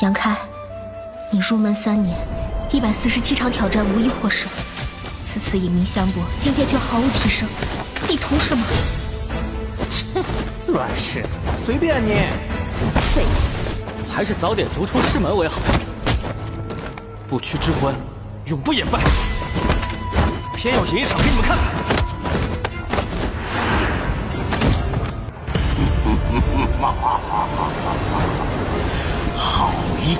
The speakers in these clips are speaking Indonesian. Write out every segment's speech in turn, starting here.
杨开，你入门三年，一百四十七场挑战无一获胜，此次以命相搏，境界却毫无提升，你图什么？乱世子，随便你。废物，还是早点逐出师门为好。不屈之魂，永不言败，偏要赢一场给你们看看。好。Halo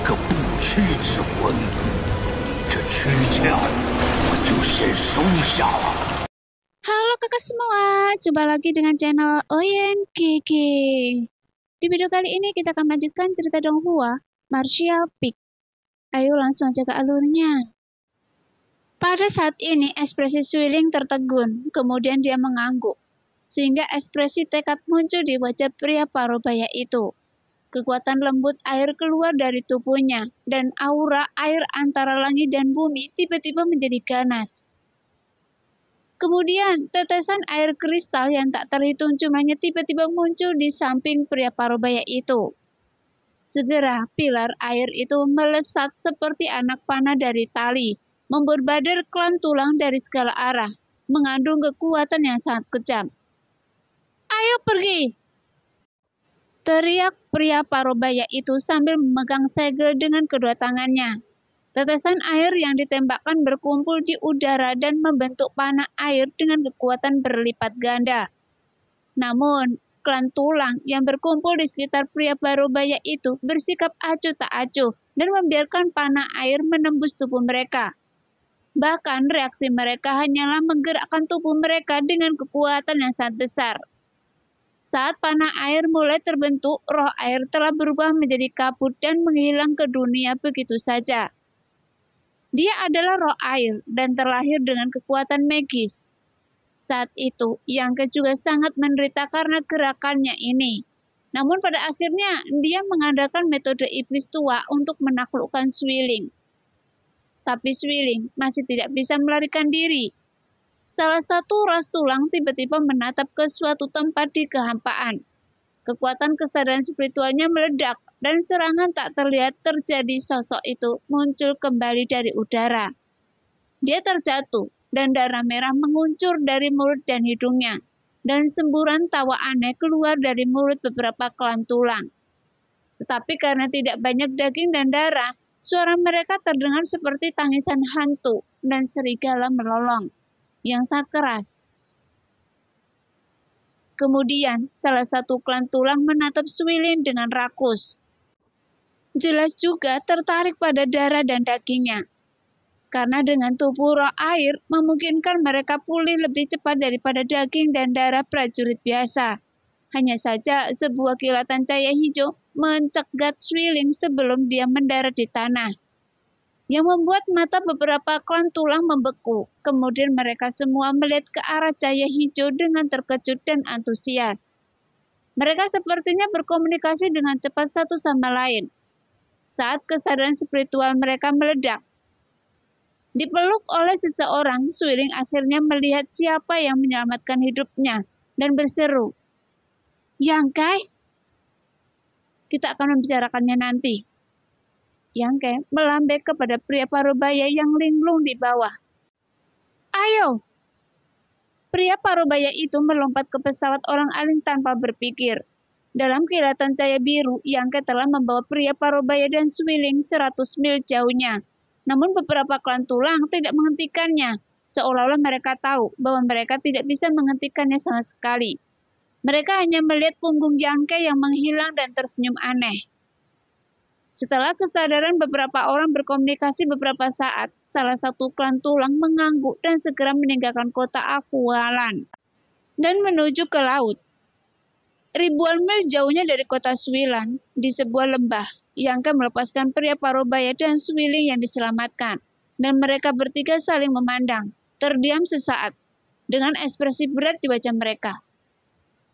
kakak semua, coba lagi dengan channel Oyen Kiki. Di video kali ini kita akan melanjutkan cerita Donghua, Martial Peak. Ayo langsung aja ke alurnya. Pada saat ini ekspresi Swilling tertegun, kemudian dia mengangguk. Sehingga ekspresi tekad muncul di wajah pria parubaya itu. Kekuatan lembut air keluar dari tubuhnya, dan aura air antara langit dan bumi tiba-tiba menjadi ganas. Kemudian, tetesan air kristal yang tak terhitung jumlahnya tiba-tiba muncul di samping pria parubaya itu. Segera, pilar air itu melesat seperti anak panah dari tali, memberbader klan tulang dari segala arah, mengandung kekuatan yang sangat kejam. Ayo pergi, Teriak pria parubaya itu sambil memegang segel dengan kedua tangannya. Tetesan air yang ditembakkan berkumpul di udara dan membentuk panah air dengan kekuatan berlipat ganda. Namun, klan tulang yang berkumpul di sekitar pria parubaya itu bersikap acuh tak acuh dan membiarkan panah air menembus tubuh mereka. Bahkan reaksi mereka hanyalah menggerakkan tubuh mereka dengan kekuatan yang sangat besar. Saat panah air mulai terbentuk, roh air telah berubah menjadi kabut dan menghilang ke dunia begitu saja. Dia adalah roh air dan terlahir dengan kekuatan magis. Saat itu, Yangke juga sangat menderita karena gerakannya ini. Namun pada akhirnya, dia mengandalkan metode iblis tua untuk menaklukkan Swilling. Tapi Swilling masih tidak bisa melarikan diri salah satu ras tulang tiba-tiba menatap ke suatu tempat di kehampaan. Kekuatan kesadaran spiritualnya meledak dan serangan tak terlihat terjadi sosok itu muncul kembali dari udara. Dia terjatuh dan darah merah menguncur dari mulut dan hidungnya, dan semburan tawa aneh keluar dari mulut beberapa klan tulang. Tetapi karena tidak banyak daging dan darah, suara mereka terdengar seperti tangisan hantu dan serigala melolong yang sangat keras. Kemudian, salah satu klan tulang menatap Swilin dengan rakus. Jelas juga tertarik pada darah dan dagingnya. Karena dengan tubuh roh air memungkinkan mereka pulih lebih cepat daripada daging dan darah prajurit biasa. Hanya saja sebuah kilatan cahaya hijau mencegat Swilin sebelum dia mendarat di tanah yang membuat mata beberapa klan tulang membeku. Kemudian mereka semua melihat ke arah cahaya hijau dengan terkejut dan antusias. Mereka sepertinya berkomunikasi dengan cepat satu sama lain. Saat kesadaran spiritual mereka meledak, dipeluk oleh seseorang, Swiling akhirnya melihat siapa yang menyelamatkan hidupnya dan berseru, "Yang Kai, kita akan membicarakannya nanti." yang Ke melambek kepada pria parubaya yang linglung di bawah. Ayo! Pria parubaya itu melompat ke pesawat orang aling tanpa berpikir. Dalam kilatan cahaya biru, Yangke telah membawa pria parubaya dan swilling 100 mil jauhnya. Namun beberapa klan tulang tidak menghentikannya, seolah-olah mereka tahu bahwa mereka tidak bisa menghentikannya sama sekali. Mereka hanya melihat punggung Yangke yang menghilang dan tersenyum aneh. Setelah kesadaran beberapa orang berkomunikasi beberapa saat, salah satu klan tulang mengangguk dan segera meninggalkan kota Akualan dan menuju ke laut. Ribuan mil jauhnya dari kota Swilan, di sebuah lembah, yang akan melepaskan pria Parobaya dan Swiling yang diselamatkan, dan mereka bertiga saling memandang, terdiam sesaat, dengan ekspresi berat di wajah mereka.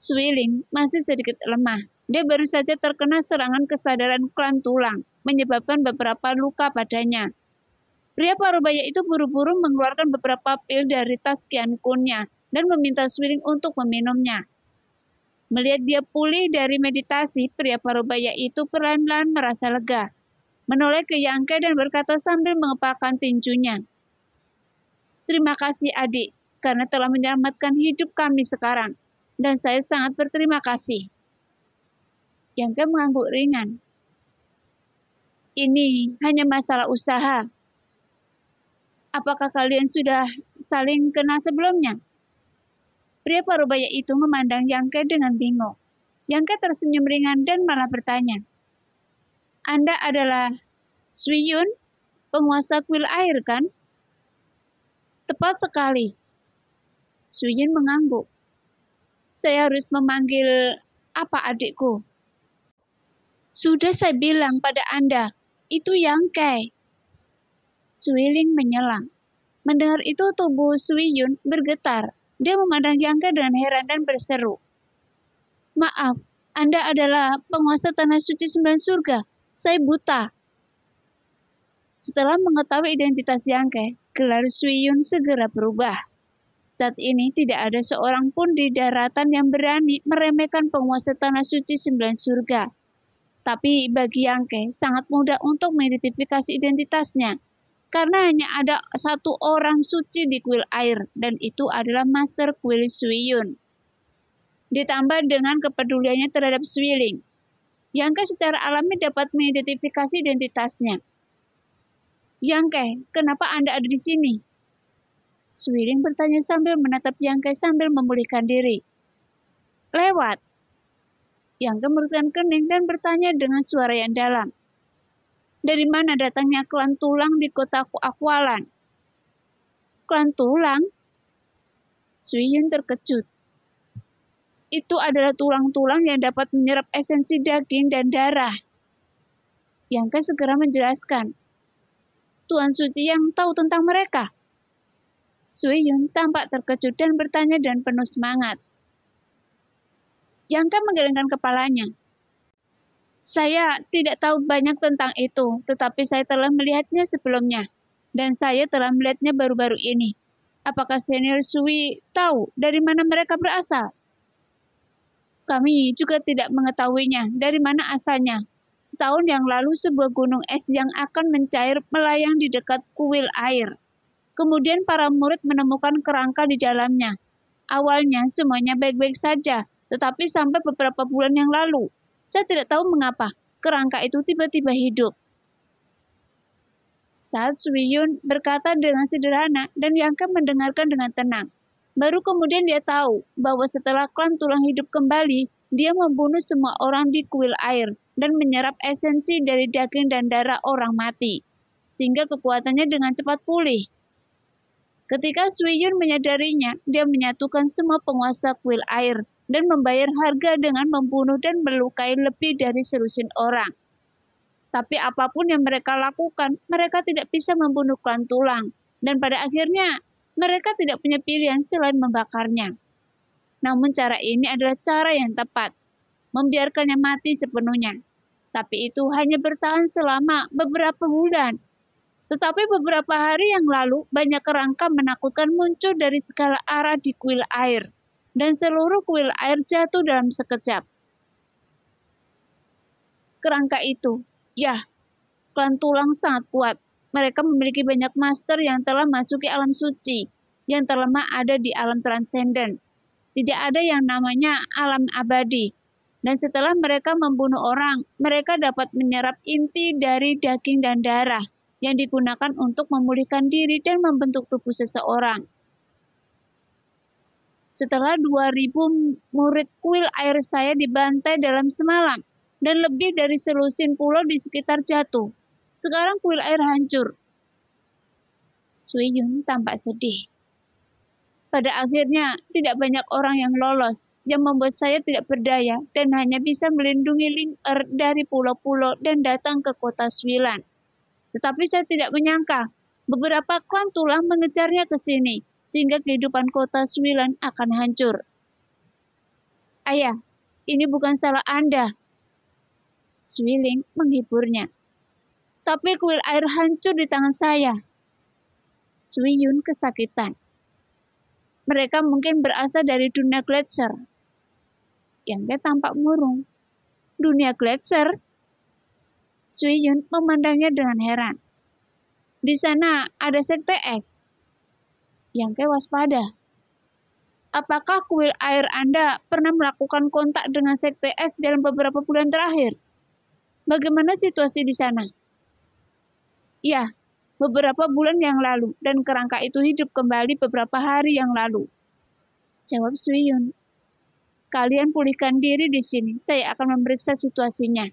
Swiling masih sedikit lemah, dia baru saja terkena serangan kesadaran klan tulang, menyebabkan beberapa luka padanya. Pria parubaya itu buru-buru mengeluarkan beberapa pil dari tas Kian Kunnya dan meminta Swiring untuk meminumnya. Melihat dia pulih dari meditasi, pria parubaya itu perlahan-lahan merasa lega. Menoleh ke Yangke dan berkata sambil mengepalkan tinjunya. Terima kasih adik, karena telah menyelamatkan hidup kami sekarang. Dan saya sangat berterima kasih yang ke mengangguk ringan. Ini hanya masalah usaha. Apakah kalian sudah saling kenal sebelumnya? Pria parubaya itu memandang Yangke dengan bingung. Yangke tersenyum ringan dan malah bertanya, Anda adalah Suyun, penguasa kuil air kan? Tepat sekali. Suyun mengangguk. Saya harus memanggil apa adikku? Sudah saya bilang pada Anda, itu Yang Yangkai. Suiling menyelang. Mendengar itu tubuh Yun bergetar. Dia memandang Yangkai dengan heran dan berseru. Maaf, Anda adalah penguasa tanah suci sembilan surga. Saya buta. Setelah mengetahui identitas Yang Kai, gelar Yun segera berubah. Saat ini tidak ada seorang pun di daratan yang berani meremehkan penguasa tanah suci sembilan surga tapi bagi Yangke sangat mudah untuk mengidentifikasi identitasnya karena hanya ada satu orang suci di kuil air dan itu adalah Master Kuil Suiyun. Ditambah dengan kepeduliannya terhadap Swiling, Yangke secara alami dapat mengidentifikasi identitasnya. Yangke, kenapa Anda ada di sini? Swiling bertanya sambil menatap Yangke sambil memulihkan diri. Lewat, yang kemerutan kening dan bertanya dengan suara yang dalam. Dari mana datangnya klan tulang di kota Akualan? Klan tulang? Suyun terkejut. Itu adalah tulang-tulang yang dapat menyerap esensi daging dan darah. Yang ke segera menjelaskan. Tuan Suci yang tahu tentang mereka. Suyun tampak terkejut dan bertanya dan penuh semangat. Yangka menggelengkan kepalanya. Saya tidak tahu banyak tentang itu, tetapi saya telah melihatnya sebelumnya, dan saya telah melihatnya baru-baru ini. Apakah senior Sui tahu dari mana mereka berasal? Kami juga tidak mengetahuinya dari mana asalnya. Setahun yang lalu sebuah gunung es yang akan mencair melayang di dekat kuil air. Kemudian para murid menemukan kerangka di dalamnya. Awalnya semuanya baik-baik saja, tetapi sampai beberapa bulan yang lalu, saya tidak tahu mengapa kerangka itu tiba-tiba hidup. Saat Suyun berkata dengan sederhana dan Yangka mendengarkan dengan tenang. Baru kemudian dia tahu bahwa setelah klan tulang hidup kembali, dia membunuh semua orang di kuil air dan menyerap esensi dari daging dan darah orang mati, sehingga kekuatannya dengan cepat pulih. Ketika Suyun menyadarinya, dia menyatukan semua penguasa kuil air dan membayar harga dengan membunuh dan melukai lebih dari selusin orang. Tapi apapun yang mereka lakukan, mereka tidak bisa membunuh klan tulang, dan pada akhirnya mereka tidak punya pilihan selain membakarnya. Namun cara ini adalah cara yang tepat, membiarkannya mati sepenuhnya. Tapi itu hanya bertahan selama beberapa bulan. Tetapi beberapa hari yang lalu, banyak kerangka menakutkan muncul dari segala arah di kuil air dan seluruh kuil air jatuh dalam sekejap. Kerangka itu, ya, klan tulang sangat kuat. Mereka memiliki banyak master yang telah masuki alam suci, yang terlemah ada di alam transenden. Tidak ada yang namanya alam abadi. Dan setelah mereka membunuh orang, mereka dapat menyerap inti dari daging dan darah yang digunakan untuk memulihkan diri dan membentuk tubuh seseorang setelah 2000 murid kuil air saya dibantai dalam semalam dan lebih dari selusin pulau di sekitar jatuh. Sekarang kuil air hancur. Suiyun tampak sedih. Pada akhirnya, tidak banyak orang yang lolos, yang membuat saya tidak berdaya dan hanya bisa melindungi Ling Er dari pulau-pulau dan datang ke kota Swilan. Tetapi saya tidak menyangka, beberapa klan tulang mengejarnya ke sini sehingga kehidupan kota Swilan akan hancur. Ayah, ini bukan salah Anda. Swiling menghiburnya. Tapi kuil air hancur di tangan saya. Swiyun kesakitan. Mereka mungkin berasal dari dunia gletser. Yang dia tampak murung. Dunia gletser? Swiyun memandangnya dengan heran. Di sana ada sekte es yang tewas waspada. Apakah kuil air Anda pernah melakukan kontak dengan sekte es dalam beberapa bulan terakhir? Bagaimana situasi di sana? Ya, beberapa bulan yang lalu dan kerangka itu hidup kembali beberapa hari yang lalu. Jawab Suyun. Kalian pulihkan diri di sini, saya akan memeriksa situasinya.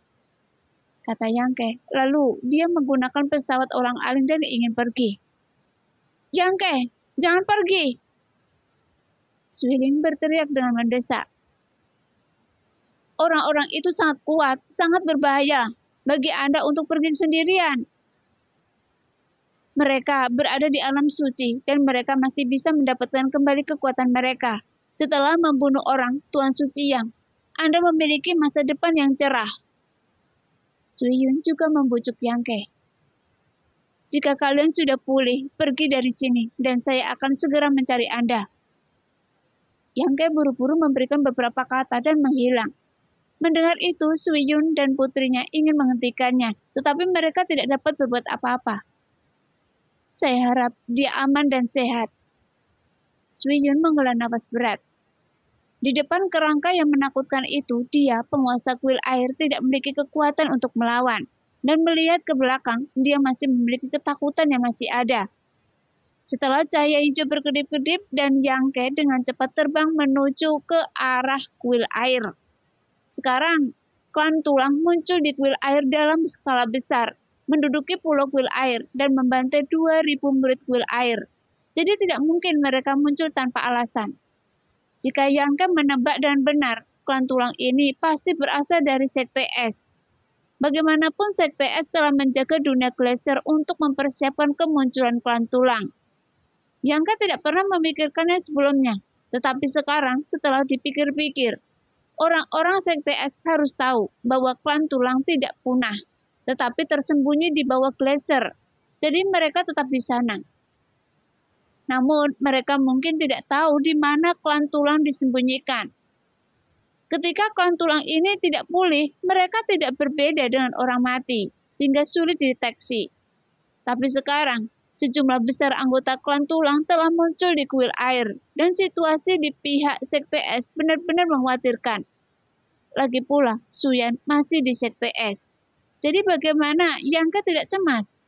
Kata Yangke. Lalu dia menggunakan pesawat orang alim dan ingin pergi. Yangke, Jangan pergi. Suiling berteriak dengan mendesak. Orang-orang itu sangat kuat, sangat berbahaya bagi Anda untuk pergi sendirian. Mereka berada di alam suci dan mereka masih bisa mendapatkan kembali kekuatan mereka setelah membunuh orang Tuan Suci Yang. Anda memiliki masa depan yang cerah. Suyun juga membujuk Yang jika kalian sudah pulih, pergi dari sini, dan saya akan segera mencari Anda. Yang Ke buru-buru memberikan beberapa kata dan menghilang. Mendengar itu, Suyun dan putrinya ingin menghentikannya, tetapi mereka tidak dapat berbuat apa-apa. Saya harap dia aman dan sehat. Suyun menghela nafas berat. Di depan kerangka yang menakutkan itu, dia, penguasa kuil air, tidak memiliki kekuatan untuk melawan dan melihat ke belakang, dia masih memiliki ketakutan yang masih ada. Setelah cahaya hijau berkedip-kedip dan Yangke dengan cepat terbang menuju ke arah kuil air. Sekarang, klan tulang muncul di kuil air dalam skala besar, menduduki pulau kuil air dan membantai 2000 murid kuil air. Jadi tidak mungkin mereka muncul tanpa alasan. Jika Yangke menebak dan benar, klan tulang ini pasti berasal dari sekte es. Bagaimanapun ZPS telah menjaga dunia glasier untuk mempersiapkan kemunculan klan tulang. Bianca tidak pernah memikirkannya sebelumnya, tetapi sekarang setelah dipikir-pikir, orang-orang ZPS harus tahu bahwa klan tulang tidak punah, tetapi tersembunyi di bawah glasier. Jadi mereka tetap di sana. Namun mereka mungkin tidak tahu di mana klan tulang disembunyikan. Ketika Klan tulang ini tidak pulih, mereka tidak berbeda dengan orang mati, sehingga sulit dideteksi. Tapi sekarang, sejumlah besar anggota klan tulang telah muncul di kuil air, dan situasi di pihak Sekte S benar-benar mengkhawatirkan. Lagi pula, Suyan masih di Sekte S. Jadi bagaimana Ke tidak cemas?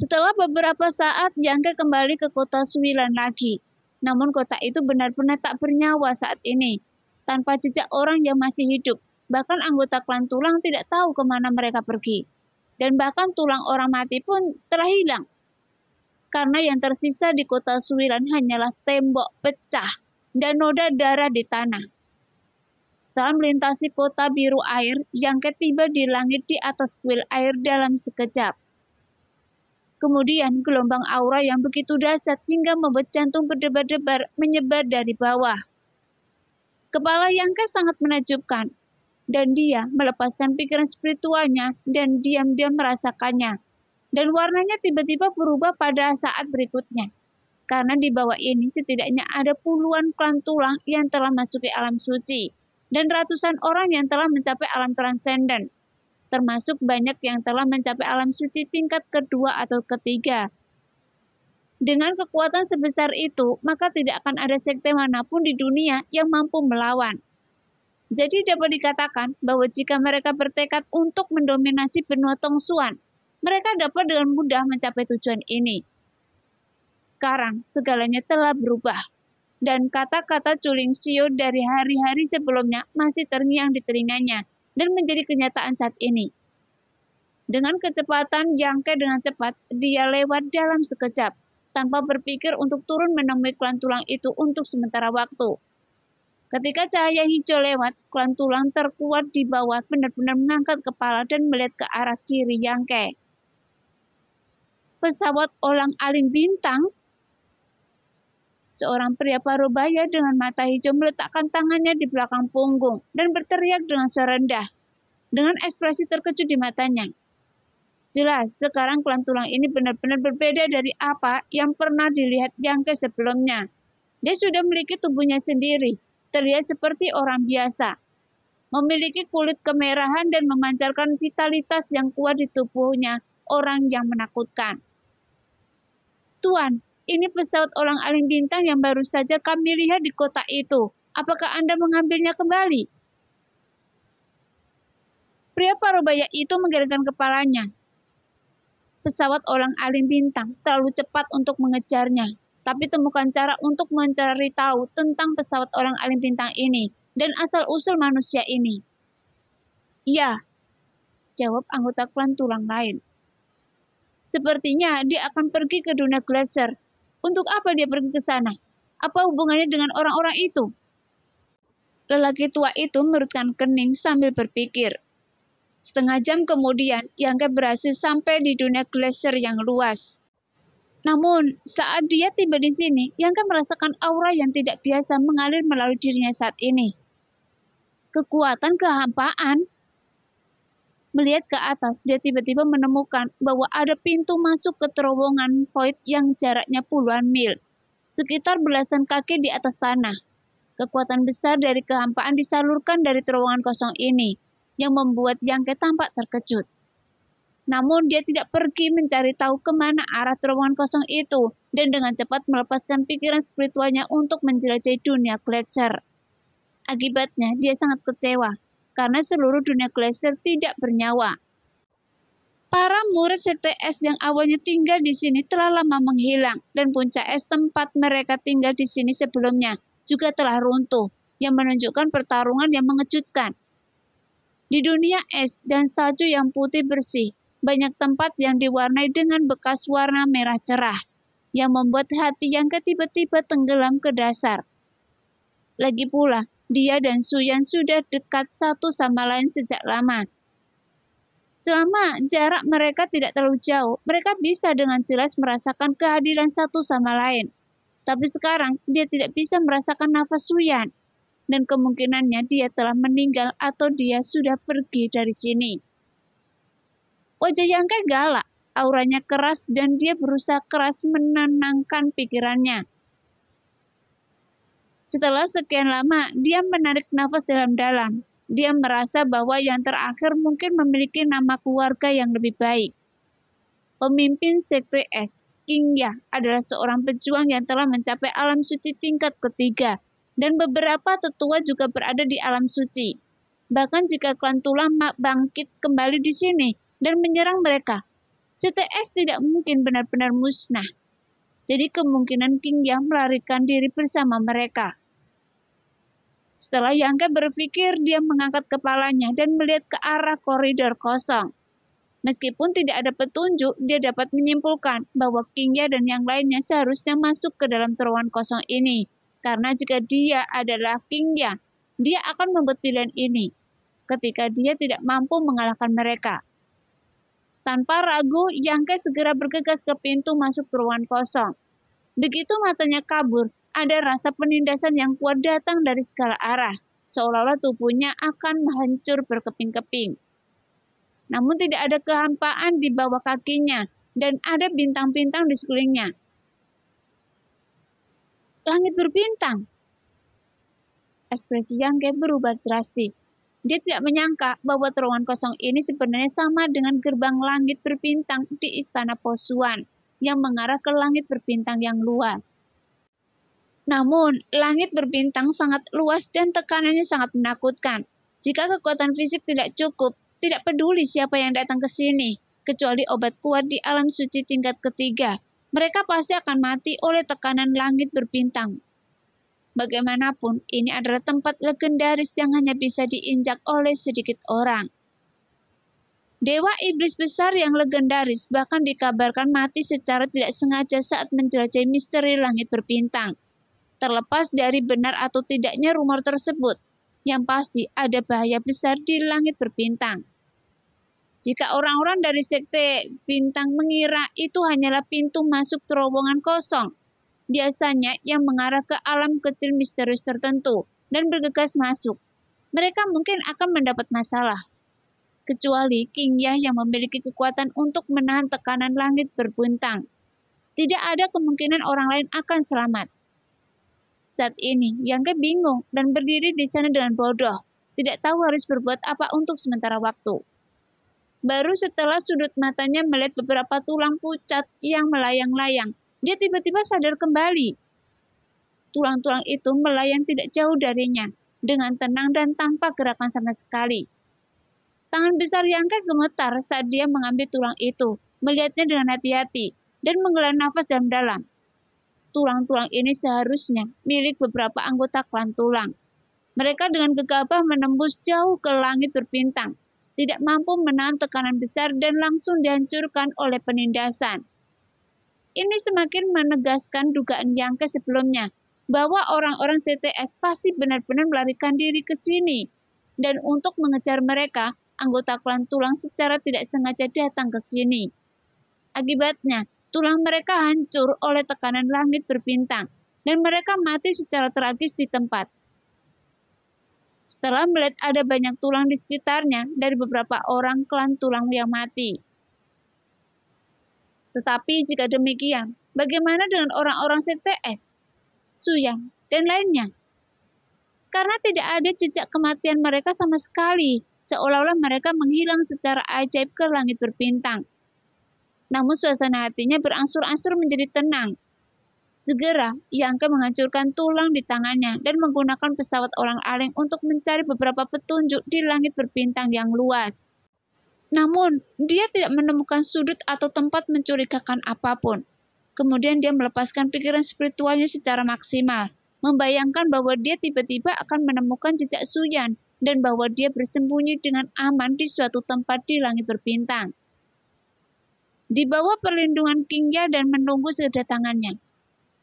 Setelah beberapa saat, Yangke kembali ke kota Suwilan lagi. Namun kota itu benar-benar tak bernyawa saat ini, tanpa jejak orang yang masih hidup. Bahkan anggota klan tulang tidak tahu kemana mereka pergi. Dan bahkan tulang orang mati pun telah hilang. Karena yang tersisa di kota Suwiran hanyalah tembok pecah dan noda darah di tanah. Setelah melintasi kota biru air yang ketiba di langit di atas kuil air dalam sekejap, Kemudian gelombang aura yang begitu dahsyat hingga membuat jantung berdebar-debar menyebar dari bawah. Kepala Yangka sangat menajubkan, dan dia melepaskan pikiran spiritualnya dan diam-diam merasakannya. Dan warnanya tiba-tiba berubah pada saat berikutnya. Karena di bawah ini setidaknya ada puluhan klan tulang yang telah masuki alam suci dan ratusan orang yang telah mencapai alam transenden termasuk banyak yang telah mencapai alam suci tingkat kedua atau ketiga. Dengan kekuatan sebesar itu, maka tidak akan ada sekte manapun di dunia yang mampu melawan. Jadi dapat dikatakan bahwa jika mereka bertekad untuk mendominasi benua Tongsuan, mereka dapat dengan mudah mencapai tujuan ini. Sekarang segalanya telah berubah, dan kata-kata Culing Sio dari hari-hari sebelumnya masih terngiang di telinganya – dan menjadi kenyataan saat ini. Dengan kecepatan jangkai dengan cepat, dia lewat dalam sekejap, tanpa berpikir untuk turun menemui klan tulang itu untuk sementara waktu. Ketika cahaya hijau lewat, klan tulang terkuat di bawah benar-benar mengangkat kepala dan melihat ke arah kiri yang Yangke. Pesawat olang-aling bintang Seorang pria paruh baya dengan mata hijau meletakkan tangannya di belakang punggung dan berteriak dengan suara rendah, dengan ekspresi terkejut di matanya. Jelas, sekarang klan tulang ini benar-benar berbeda dari apa yang pernah dilihat Yangke sebelumnya. Dia sudah memiliki tubuhnya sendiri, terlihat seperti orang biasa. Memiliki kulit kemerahan dan memancarkan vitalitas yang kuat di tubuhnya orang yang menakutkan. Tuan, ini pesawat orang alim bintang yang baru saja kami lihat di kota itu. Apakah Anda mengambilnya kembali? Pria parubaya itu menggerakkan kepalanya. Pesawat orang alim bintang terlalu cepat untuk mengejarnya, tapi temukan cara untuk mencari tahu tentang pesawat orang alim bintang ini dan asal-usul manusia ini. Ya, jawab anggota klan tulang lain. Sepertinya dia akan pergi ke dunia glacier untuk apa dia pergi ke sana? Apa hubungannya dengan orang-orang itu? Lelaki tua itu merutkan kening sambil berpikir. Setengah jam kemudian, Yangke berhasil sampai di dunia glacier yang luas. Namun, saat dia tiba di sini, Yangke merasakan aura yang tidak biasa mengalir melalui dirinya saat ini. Kekuatan kehampaan Melihat ke atas, dia tiba-tiba menemukan bahwa ada pintu masuk ke terowongan void yang jaraknya puluhan mil, sekitar belasan kaki di atas tanah. Kekuatan besar dari kehampaan disalurkan dari terowongan kosong ini, yang membuat Yangke tampak terkejut. Namun dia tidak pergi mencari tahu kemana arah terowongan kosong itu, dan dengan cepat melepaskan pikiran spiritualnya untuk menjelajahi dunia Gletser. Akibatnya, dia sangat kecewa karena seluruh dunia glacier tidak bernyawa. Para murid CTS yang awalnya tinggal di sini telah lama menghilang dan puncak es tempat mereka tinggal di sini sebelumnya juga telah runtuh yang menunjukkan pertarungan yang mengejutkan. Di dunia es dan salju yang putih bersih, banyak tempat yang diwarnai dengan bekas warna merah cerah yang membuat hati yang ketiba-tiba tenggelam ke dasar. Lagi pula, dia dan Suyan sudah dekat satu sama lain sejak lama. Selama jarak mereka tidak terlalu jauh, mereka bisa dengan jelas merasakan kehadiran satu sama lain. Tapi sekarang dia tidak bisa merasakan nafas Suyan, dan kemungkinannya dia telah meninggal atau dia sudah pergi dari sini. Wajah Yangkai galak, auranya keras dan dia berusaha keras menenangkan pikirannya. Setelah sekian lama, dia menarik nafas dalam-dalam. Dia merasa bahwa yang terakhir mungkin memiliki nama keluarga yang lebih baik. Pemimpin CTS, S, Kingya, adalah seorang pejuang yang telah mencapai alam suci tingkat ketiga, dan beberapa tetua juga berada di alam suci. Bahkan jika Klan Klantula bangkit kembali di sini dan menyerang mereka, CTS tidak mungkin benar-benar musnah. Jadi kemungkinan King Yang melarikan diri bersama mereka. Setelah Yangke berpikir, dia mengangkat kepalanya dan melihat ke arah koridor kosong. Meskipun tidak ada petunjuk, dia dapat menyimpulkan bahwa Kingya dan yang lainnya seharusnya masuk ke dalam terowongan kosong ini. Karena jika dia adalah Kingya, dia akan membuat pilihan ini ketika dia tidak mampu mengalahkan mereka. Tanpa ragu, Yangke segera bergegas ke pintu masuk ke ruangan kosong. Begitu matanya kabur, ada rasa penindasan yang kuat datang dari segala arah, seolah-olah tubuhnya akan hancur berkeping-keping. Namun tidak ada kehampaan di bawah kakinya dan ada bintang-bintang di sekelilingnya. Langit berbintang. Ekspresi Yangke berubah drastis. Dia tidak menyangka bahwa terowongan kosong ini sebenarnya sama dengan gerbang langit berbintang di istana Posuan yang mengarah ke langit berbintang yang luas. Namun, langit berbintang sangat luas dan tekanannya sangat menakutkan. Jika kekuatan fisik tidak cukup, tidak peduli siapa yang datang ke sini, kecuali obat kuat di alam suci tingkat ketiga. Mereka pasti akan mati oleh tekanan langit berbintang. Bagaimanapun, ini adalah tempat legendaris yang hanya bisa diinjak oleh sedikit orang. Dewa iblis besar yang legendaris bahkan dikabarkan mati secara tidak sengaja saat menjelajahi misteri langit berbintang. Terlepas dari benar atau tidaknya rumor tersebut, yang pasti ada bahaya besar di langit berbintang. Jika orang-orang dari sekte bintang mengira itu hanyalah pintu masuk terowongan kosong, biasanya yang mengarah ke alam kecil misterius tertentu dan bergegas masuk. Mereka mungkin akan mendapat masalah. Kecuali Yah yang memiliki kekuatan untuk menahan tekanan langit berbuntang. Tidak ada kemungkinan orang lain akan selamat. Saat ini, Yang Yangke bingung dan berdiri di sana dengan bodoh. Tidak tahu harus berbuat apa untuk sementara waktu. Baru setelah sudut matanya melihat beberapa tulang pucat yang melayang-layang dia tiba-tiba sadar kembali. Tulang-tulang itu melayang tidak jauh darinya dengan tenang dan tanpa gerakan sama sekali. Tangan besar Yangka gemetar saat dia mengambil tulang itu, melihatnya dengan hati-hati, dan menggelar nafas dalam-dalam. Tulang-tulang ini seharusnya milik beberapa anggota klan tulang. Mereka dengan gegabah menembus jauh ke langit berpintang, tidak mampu menahan tekanan besar dan langsung dihancurkan oleh penindasan ini semakin menegaskan dugaan yang ke sebelumnya bahwa orang-orang CTS pasti benar-benar melarikan diri ke sini. Dan untuk mengejar mereka, anggota klan tulang secara tidak sengaja datang ke sini. Akibatnya, tulang mereka hancur oleh tekanan langit berbintang, dan mereka mati secara tragis di tempat. Setelah melihat ada banyak tulang di sekitarnya dari beberapa orang klan tulang yang mati, tetapi jika demikian, bagaimana dengan orang-orang CTS, Suyang, dan lainnya? Karena tidak ada jejak kematian mereka sama sekali, seolah-olah mereka menghilang secara ajaib ke langit berbintang. Namun suasana hatinya berangsur-angsur menjadi tenang. Segera, Yangke menghancurkan tulang di tangannya dan menggunakan pesawat orang aling untuk mencari beberapa petunjuk di langit berbintang yang luas. Namun, dia tidak menemukan sudut atau tempat mencurigakan apapun. Kemudian dia melepaskan pikiran spiritualnya secara maksimal, membayangkan bahwa dia tiba-tiba akan menemukan jejak Suyan dan bahwa dia bersembunyi dengan aman di suatu tempat di langit berbintang. Di bawah perlindungan Kingya dan menunggu kedatangannya.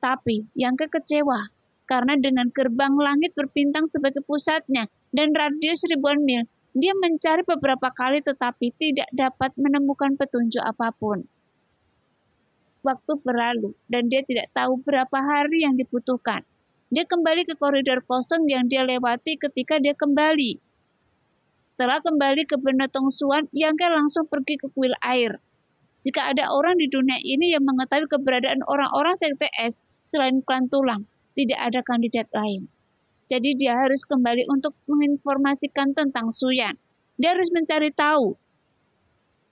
Tapi yang kekecewa, karena dengan gerbang langit berbintang sebagai pusatnya dan radius ribuan mil, dia mencari beberapa kali tetapi tidak dapat menemukan petunjuk apapun. Waktu berlalu dan dia tidak tahu berapa hari yang dibutuhkan. Dia kembali ke koridor kosong yang dia lewati ketika dia kembali. Setelah kembali ke Benetong Suan, Yangke langsung pergi ke kuil air. Jika ada orang di dunia ini yang mengetahui keberadaan orang-orang sekte es selain klan tulang, tidak ada kandidat lain. Jadi dia harus kembali untuk menginformasikan tentang Suyan. Dia harus mencari tahu.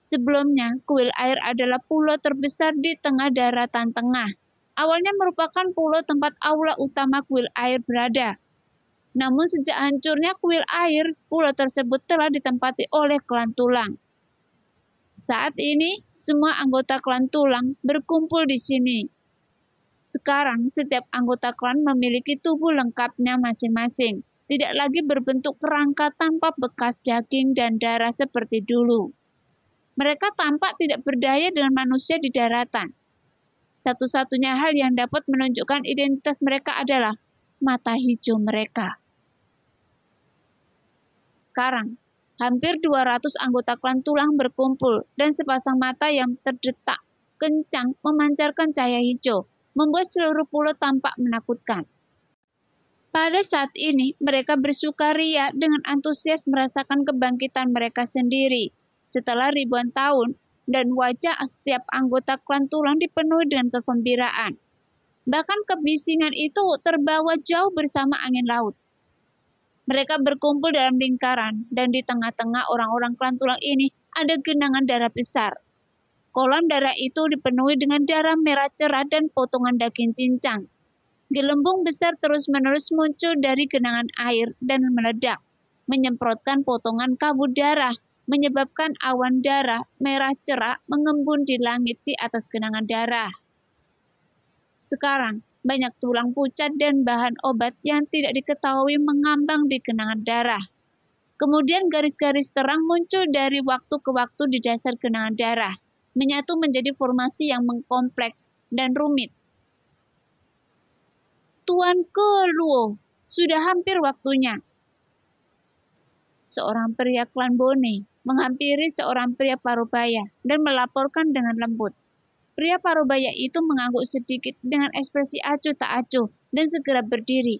Sebelumnya, kuil air adalah pulau terbesar di tengah daratan tengah. Awalnya merupakan pulau tempat aula utama kuil air berada. Namun sejak hancurnya kuil air, pulau tersebut telah ditempati oleh klan tulang. Saat ini, semua anggota klan tulang berkumpul di sini sekarang setiap anggota klan memiliki tubuh lengkapnya masing-masing, tidak lagi berbentuk kerangka tanpa bekas daging dan darah seperti dulu. Mereka tampak tidak berdaya dengan manusia di daratan. Satu-satunya hal yang dapat menunjukkan identitas mereka adalah mata hijau mereka. Sekarang, hampir 200 anggota klan tulang berkumpul dan sepasang mata yang terdetak kencang memancarkan cahaya hijau membuat seluruh pulau tampak menakutkan. Pada saat ini, mereka bersuka ria dengan antusias merasakan kebangkitan mereka sendiri setelah ribuan tahun dan wajah setiap anggota klan tulang dipenuhi dengan kegembiraan. Bahkan kebisingan itu terbawa jauh bersama angin laut. Mereka berkumpul dalam lingkaran dan di tengah-tengah orang-orang klan tulang ini ada genangan darah besar. Kolam darah itu dipenuhi dengan darah merah cerah dan potongan daging cincang. Gelembung besar terus-menerus muncul dari genangan air dan meledak, menyemprotkan potongan kabut darah, menyebabkan awan darah merah cerah mengembun di langit di atas genangan darah. Sekarang, banyak tulang pucat dan bahan obat yang tidak diketahui mengambang di genangan darah. Kemudian garis-garis terang muncul dari waktu ke waktu di dasar genangan darah menyatu menjadi formasi yang mengkompleks dan rumit. Tuan Ke Luo, sudah hampir waktunya. Seorang pria klan Bone menghampiri seorang pria parubaya dan melaporkan dengan lembut. Pria parubaya itu mengangguk sedikit dengan ekspresi acuh tak acuh dan segera berdiri.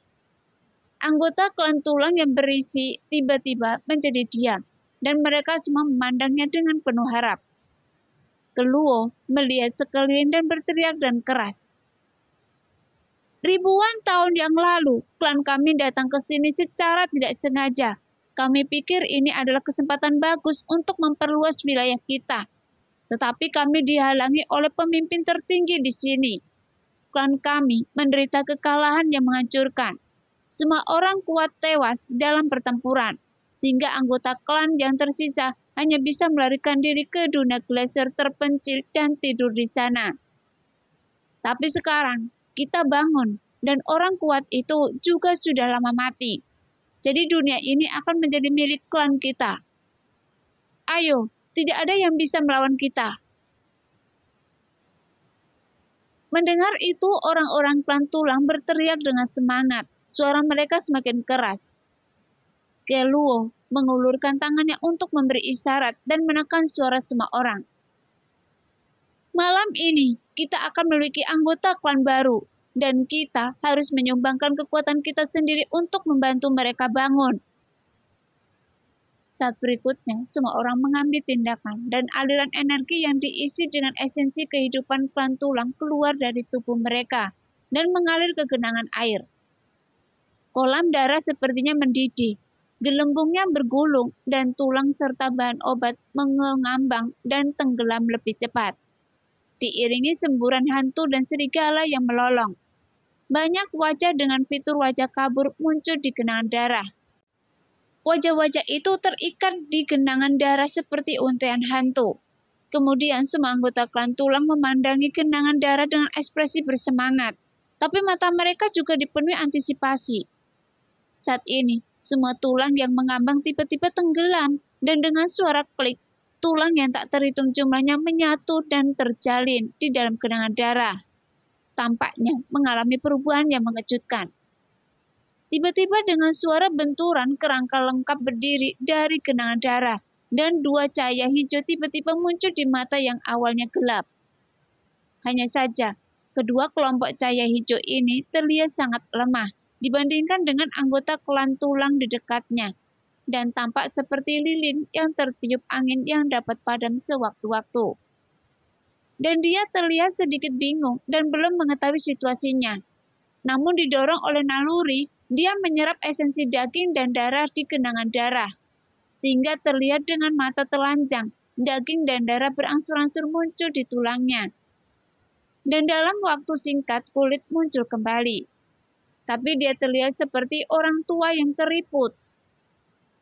Anggota klan tulang yang berisi tiba-tiba menjadi diam dan mereka semua memandangnya dengan penuh harap. Keluo melihat sekeliling dan berteriak dan keras. Ribuan tahun yang lalu, klan kami datang ke sini secara tidak sengaja. Kami pikir ini adalah kesempatan bagus untuk memperluas wilayah kita. Tetapi kami dihalangi oleh pemimpin tertinggi di sini. Klan kami menderita kekalahan yang menghancurkan. Semua orang kuat tewas dalam pertempuran, sehingga anggota klan yang tersisa hanya bisa melarikan diri ke dunia glaser terpencil dan tidur di sana. Tapi sekarang kita bangun dan orang kuat itu juga sudah lama mati. Jadi dunia ini akan menjadi milik klan kita. Ayo, tidak ada yang bisa melawan kita. Mendengar itu, orang-orang klan tulang berteriak dengan semangat. Suara mereka semakin keras. Keluo, mengulurkan tangannya untuk memberi isyarat dan menekan suara semua orang. Malam ini, kita akan memiliki anggota klan baru, dan kita harus menyumbangkan kekuatan kita sendiri untuk membantu mereka bangun. Saat berikutnya, semua orang mengambil tindakan dan aliran energi yang diisi dengan esensi kehidupan klan tulang keluar dari tubuh mereka dan mengalir ke genangan air. Kolam darah sepertinya mendidih Gelembungnya bergulung dan tulang serta bahan obat mengambang dan tenggelam lebih cepat. Diiringi semburan hantu dan serigala yang melolong. Banyak wajah dengan fitur wajah kabur muncul di genangan darah. Wajah-wajah itu terikat di genangan darah seperti untian hantu. Kemudian semua anggota klan tulang memandangi genangan darah dengan ekspresi bersemangat. Tapi mata mereka juga dipenuhi antisipasi. Saat ini, semua tulang yang mengambang tiba-tiba tenggelam dan dengan suara klik, tulang yang tak terhitung jumlahnya menyatu dan terjalin di dalam genangan darah. Tampaknya mengalami perubahan yang mengejutkan. Tiba-tiba dengan suara benturan kerangka lengkap berdiri dari genangan darah dan dua cahaya hijau tiba-tiba muncul di mata yang awalnya gelap. Hanya saja, kedua kelompok cahaya hijau ini terlihat sangat lemah dibandingkan dengan anggota klan tulang di dekatnya, dan tampak seperti lilin yang tertiup angin yang dapat padam sewaktu-waktu. Dan dia terlihat sedikit bingung dan belum mengetahui situasinya. Namun didorong oleh naluri, dia menyerap esensi daging dan darah di genangan darah, sehingga terlihat dengan mata telanjang, daging dan darah berangsur-angsur muncul di tulangnya. Dan dalam waktu singkat kulit muncul kembali tapi dia terlihat seperti orang tua yang keriput.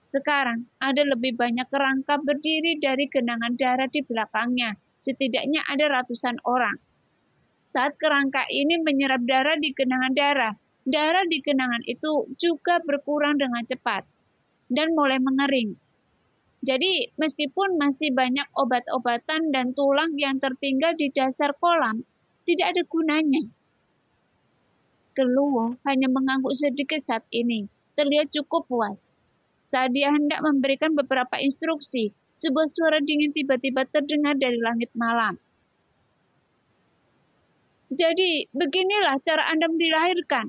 Sekarang ada lebih banyak kerangka berdiri dari genangan darah di belakangnya. Setidaknya ada ratusan orang. Saat kerangka ini menyerap darah di genangan darah, darah di genangan itu juga berkurang dengan cepat dan mulai mengering. Jadi, meskipun masih banyak obat-obatan dan tulang yang tertinggal di dasar kolam, tidak ada gunanya. Keluwo hanya mengangguk sedikit saat ini, terlihat cukup puas. Saat dia hendak memberikan beberapa instruksi, sebuah suara dingin tiba-tiba terdengar dari langit malam. Jadi, beginilah cara Anda dilahirkan.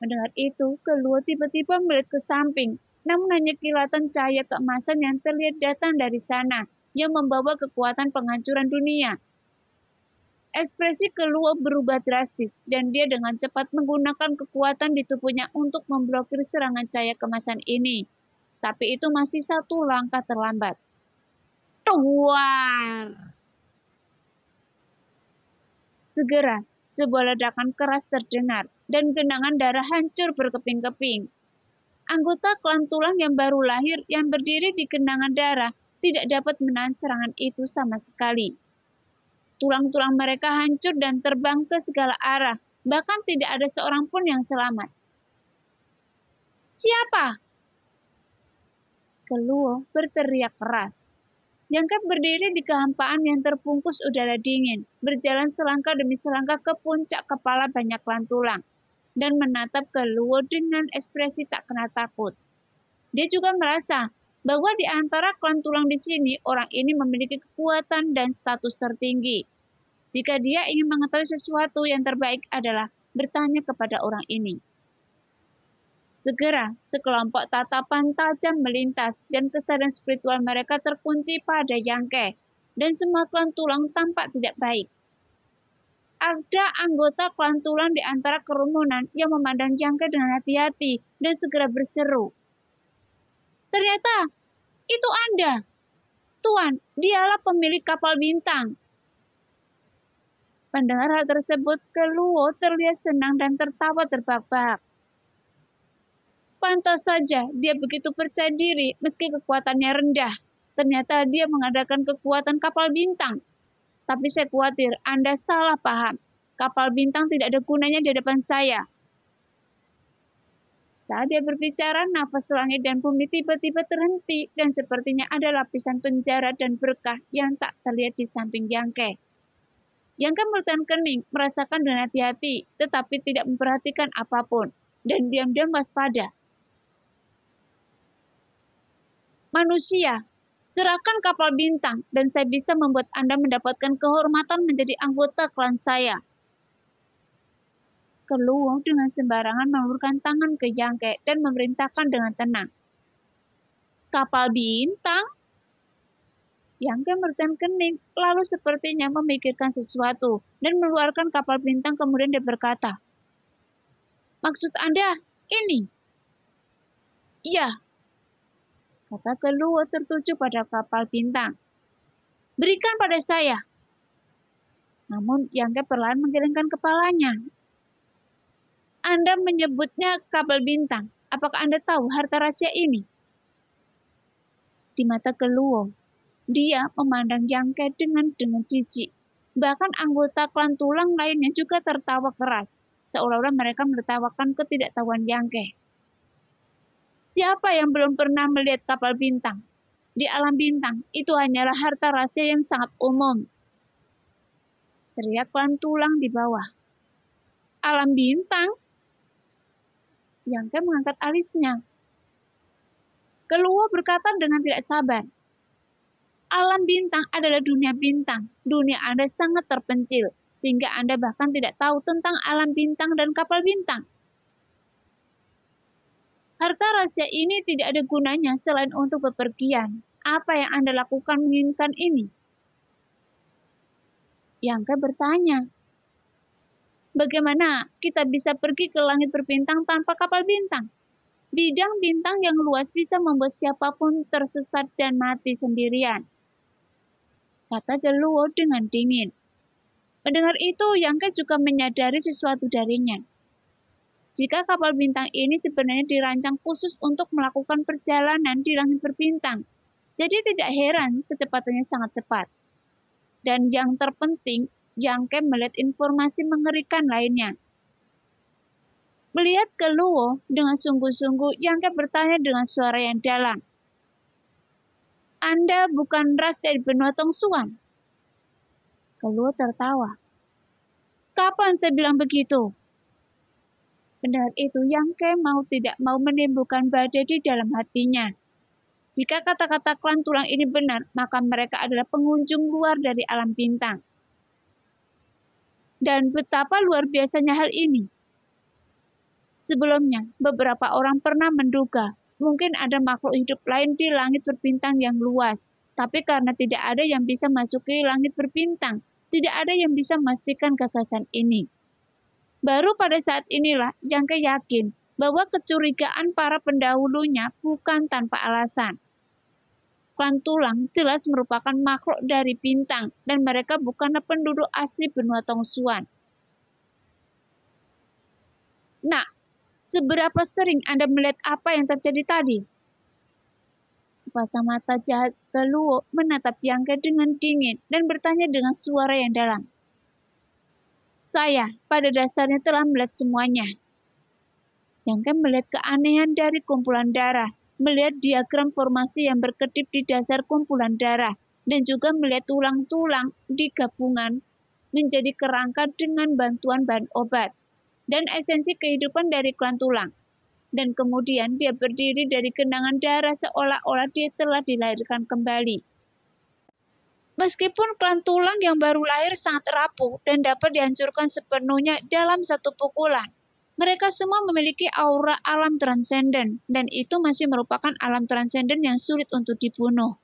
Mendengar itu, keluar tiba-tiba melihat ke samping, namun hanya kilatan cahaya keemasan yang terlihat datang dari sana, yang membawa kekuatan penghancuran dunia. Ekspresi keluar berubah drastis dan dia dengan cepat menggunakan kekuatan di tubuhnya untuk memblokir serangan cahaya kemasan ini. Tapi itu masih satu langkah terlambat. Tuar! Segera, sebuah ledakan keras terdengar dan genangan darah hancur berkeping-keping. Anggota klan tulang yang baru lahir yang berdiri di genangan darah tidak dapat menahan serangan itu sama sekali. Tulang-tulang mereka hancur dan terbang ke segala arah. Bahkan tidak ada seorang pun yang selamat. Siapa? Keluo berteriak keras. Jangkat berdiri di kehampaan yang terpungkus udara dingin, berjalan selangkah demi selangkah ke puncak kepala banyak tulang, dan menatap keluo dengan ekspresi tak kena takut. Dia juga merasa bahwa di antara klan tulang di sini, orang ini memiliki kekuatan dan status tertinggi. Jika dia ingin mengetahui sesuatu yang terbaik adalah bertanya kepada orang ini. Segera, sekelompok tatapan tajam melintas dan kesadaran spiritual mereka terkunci pada Yang Ke. dan semua klan tulang tampak tidak baik. Ada anggota klan tulang di antara kerumunan yang memandang Yang Ke dengan hati-hati dan segera berseru. Ternyata, itu Anda. Tuan, dialah pemilik kapal bintang. Pendengar hal tersebut keluh terlihat senang dan tertawa terbabak. Pantas saja dia begitu percaya diri meski kekuatannya rendah. Ternyata dia mengadakan kekuatan kapal bintang. Tapi saya khawatir Anda salah paham. Kapal bintang tidak ada gunanya di depan saya. Saat dia berbicara, nafas langit dan bumi tiba-tiba terhenti dan sepertinya ada lapisan penjara dan berkah yang tak terlihat di samping Yangke. Yang kan meretan kening, kan merasakan dengan hati-hati, tetapi tidak memperhatikan apapun, dan diam-diam waspada. Manusia, serahkan kapal bintang, dan saya bisa membuat Anda mendapatkan kehormatan menjadi anggota klan saya. Keluang dengan sembarangan mengulurkan tangan ke Yangke dan memerintahkan dengan tenang. Kapal bintang? yang kemerdekaan kening, lalu sepertinya memikirkan sesuatu dan meluarkan kapal bintang kemudian dia berkata, Maksud Anda ini? Iya. Kata Keluo tertuju pada kapal bintang. Berikan pada saya. Namun Yang Ke perlahan menggelengkan kepalanya. Anda menyebutnya kapal bintang. Apakah Anda tahu harta rahasia ini? Di mata Keluo, dia memandang Yangke dengan dengan jijik. Bahkan anggota klan tulang lainnya juga tertawa keras, seolah-olah mereka menertawakan ketidaktahuan Yangke. Siapa yang belum pernah melihat kapal bintang? Di alam bintang, itu hanyalah harta rahasia yang sangat umum. Teriak klan tulang di bawah. Alam bintang? Yangke mengangkat alisnya, Keluar berkata dengan tidak sabar alam bintang adalah dunia bintang. Dunia Anda sangat terpencil, sehingga Anda bahkan tidak tahu tentang alam bintang dan kapal bintang. Harta rahasia ini tidak ada gunanya selain untuk bepergian. Apa yang Anda lakukan menginginkan ini? Yang ke bertanya, Bagaimana kita bisa pergi ke langit berbintang tanpa kapal bintang? Bidang bintang yang luas bisa membuat siapapun tersesat dan mati sendirian. Kata Geluo dengan dingin. Mendengar itu, Yangke kan juga menyadari sesuatu darinya. Jika kapal bintang ini sebenarnya dirancang khusus untuk melakukan perjalanan di langit berbintang, jadi tidak heran kecepatannya sangat cepat. Dan yang terpenting, Yangke melihat informasi mengerikan lainnya. Melihat Keluo dengan sungguh-sungguh, Yangke bertanya dengan suara yang dalam. Anda bukan ras dari binatang suan. Keluar tertawa. Kapan saya bilang begitu? Benar itu, yang ke mau tidak mau menimbulkan badai di dalam hatinya. Jika kata-kata klan tulang ini benar, maka mereka adalah pengunjung luar dari alam bintang. Dan betapa luar biasanya hal ini. Sebelumnya, beberapa orang pernah menduga Mungkin ada makhluk hidup lain di langit berbintang yang luas, tapi karena tidak ada yang bisa masuki langit berbintang, tidak ada yang bisa memastikan gagasan ini. Baru pada saat inilah yang keyakin bahwa kecurigaan para pendahulunya bukan tanpa alasan. Klan tulang jelas merupakan makhluk dari bintang dan mereka bukanlah penduduk asli benua Tongsuan. Nah, Seberapa sering Anda melihat apa yang terjadi tadi? Sepasang mata jahat keluo menatap Bianca dengan dingin dan bertanya dengan suara yang dalam. Saya pada dasarnya telah melihat semuanya. Bianca melihat keanehan dari kumpulan darah, melihat diagram formasi yang berkedip di dasar kumpulan darah, dan juga melihat tulang-tulang di gabungan menjadi kerangka dengan bantuan bahan obat dan esensi kehidupan dari klan tulang. Dan kemudian dia berdiri dari genangan darah seolah-olah dia telah dilahirkan kembali. Meskipun klan tulang yang baru lahir sangat rapuh dan dapat dihancurkan sepenuhnya dalam satu pukulan, mereka semua memiliki aura alam transenden dan itu masih merupakan alam transenden yang sulit untuk dibunuh.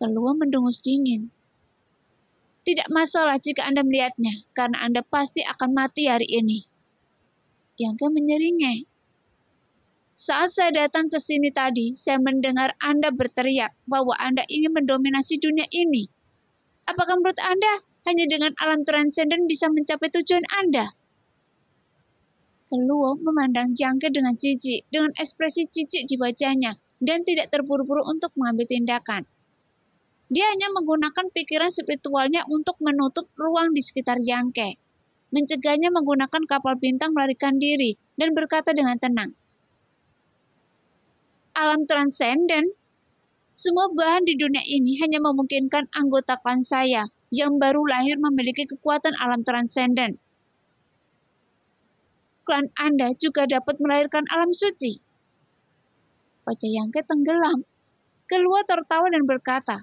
Keluar mendengus dingin, tidak masalah jika Anda melihatnya, karena Anda pasti akan mati hari ini. Bianca menyeringai. Saat saya datang ke sini tadi, saya mendengar Anda berteriak bahwa Anda ingin mendominasi dunia ini. Apakah menurut Anda hanya dengan alam transenden bisa mencapai tujuan Anda? Keluo memandang Bianca dengan cici, dengan ekspresi cici di wajahnya, dan tidak terburu-buru untuk mengambil tindakan. Dia hanya menggunakan pikiran spiritualnya untuk menutup ruang di sekitar Yangke, mencegahnya menggunakan kapal bintang melarikan diri, dan berkata dengan tenang, Alam transenden, semua bahan di dunia ini hanya memungkinkan anggota klan saya yang baru lahir memiliki kekuatan alam transenden. Klan Anda juga dapat melahirkan alam suci. Wajah Yangke tenggelam. Keluar tertawa dan berkata,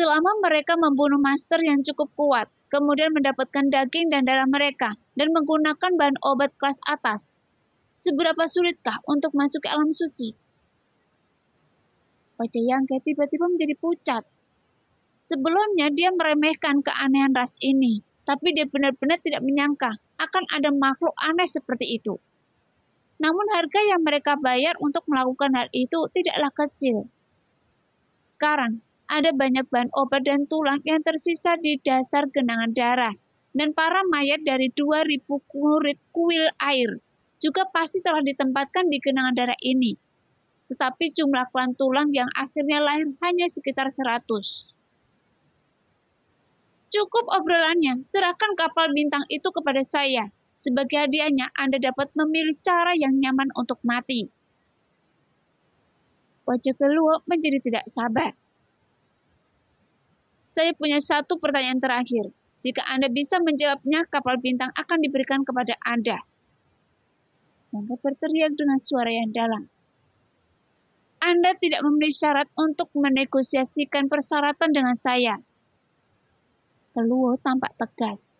Selama mereka membunuh master yang cukup kuat, kemudian mendapatkan daging dan darah mereka, dan menggunakan bahan obat kelas atas. Seberapa sulitkah untuk masuk ke alam suci? Wajah Yangke tiba-tiba menjadi pucat. Sebelumnya dia meremehkan keanehan ras ini, tapi dia benar-benar tidak menyangka akan ada makhluk aneh seperti itu. Namun harga yang mereka bayar untuk melakukan hal itu tidaklah kecil. Sekarang, ada banyak bahan obat dan tulang yang tersisa di dasar genangan darah, dan para mayat dari 2.000 kulit kuil air juga pasti telah ditempatkan di genangan darah ini. Tetapi jumlah klan tulang yang akhirnya lahir hanya sekitar 100. Cukup obrolannya, serahkan kapal bintang itu kepada saya. Sebagai hadiahnya, Anda dapat memilih cara yang nyaman untuk mati. Wajah keluar menjadi tidak sabar. Saya punya satu pertanyaan terakhir. Jika Anda bisa menjawabnya, kapal bintang akan diberikan kepada Anda. Maka berteriak dengan suara yang dalam. Anda tidak memenuhi syarat untuk menegosiasikan persyaratan dengan saya. Keluo tampak tegas.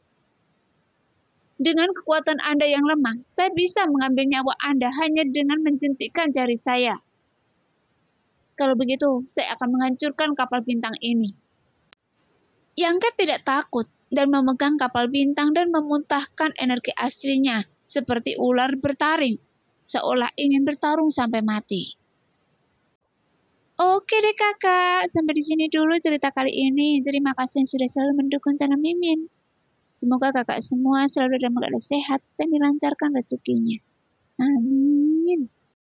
Dengan kekuatan Anda yang lemah, saya bisa mengambil nyawa Anda hanya dengan menjentikkan jari saya. Kalau begitu, saya akan menghancurkan kapal bintang ini. Yang tidak takut dan memegang kapal bintang dan memuntahkan energi aslinya seperti ular bertaring, seolah ingin bertarung sampai mati. Oke deh kakak, sampai di sini dulu cerita kali ini. Terima kasih yang sudah selalu mendukung channel Mimin. Semoga kakak semua selalu dalam keadaan sehat dan dilancarkan rezekinya. Amin.